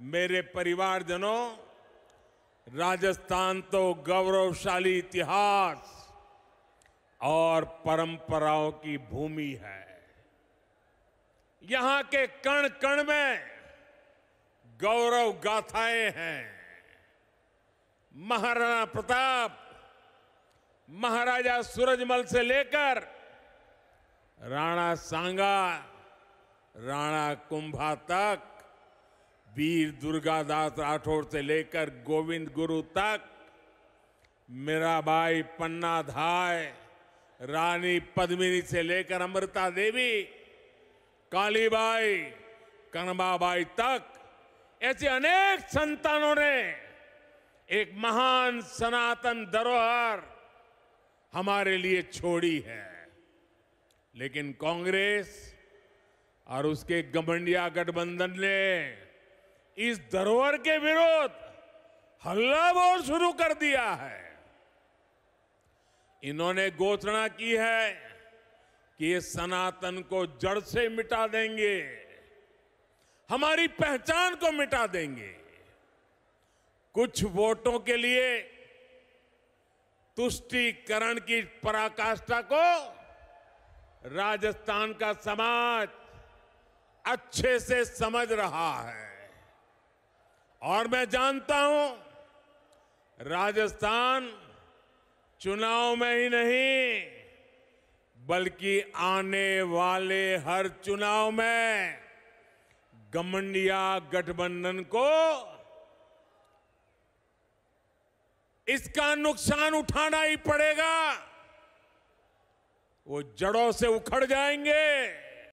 मेरे परिवारजनों राजस्थान तो गौरवशाली इतिहास और परंपराओं की भूमि है यहां के कण कण में गौरव गाथाएं हैं महाराणा प्रताप महाराजा सूरजमल से लेकर राणा सांगा राणा कुंभा तक वीर दुर्गादास राठौड़ से लेकर गोविंद गुरु तक मेरा भाई पन्ना धाय रानी पद्मिनी से लेकर अमृता देवी कालीबाई कनबाबाई तक ऐसे अनेक संतानों ने एक महान सनातन धरोहर हमारे लिए छोड़ी है लेकिन कांग्रेस और उसके गमंडिया गठबंधन ने इस धरोहर के विरोध हल्ला बोल शुरू कर दिया है इन्होंने घोषणा की है कि ये सनातन को जड़ से मिटा देंगे हमारी पहचान को मिटा देंगे कुछ वोटों के लिए तुष्टिकरण की पराकाष्ठा को राजस्थान का समाज अच्छे से समझ रहा है और मैं जानता हूं राजस्थान चुनाव में ही नहीं बल्कि आने वाले हर चुनाव में गमंडिया गठबंधन को इसका नुकसान उठाना ही पड़ेगा वो जड़ों से उखड़ जाएंगे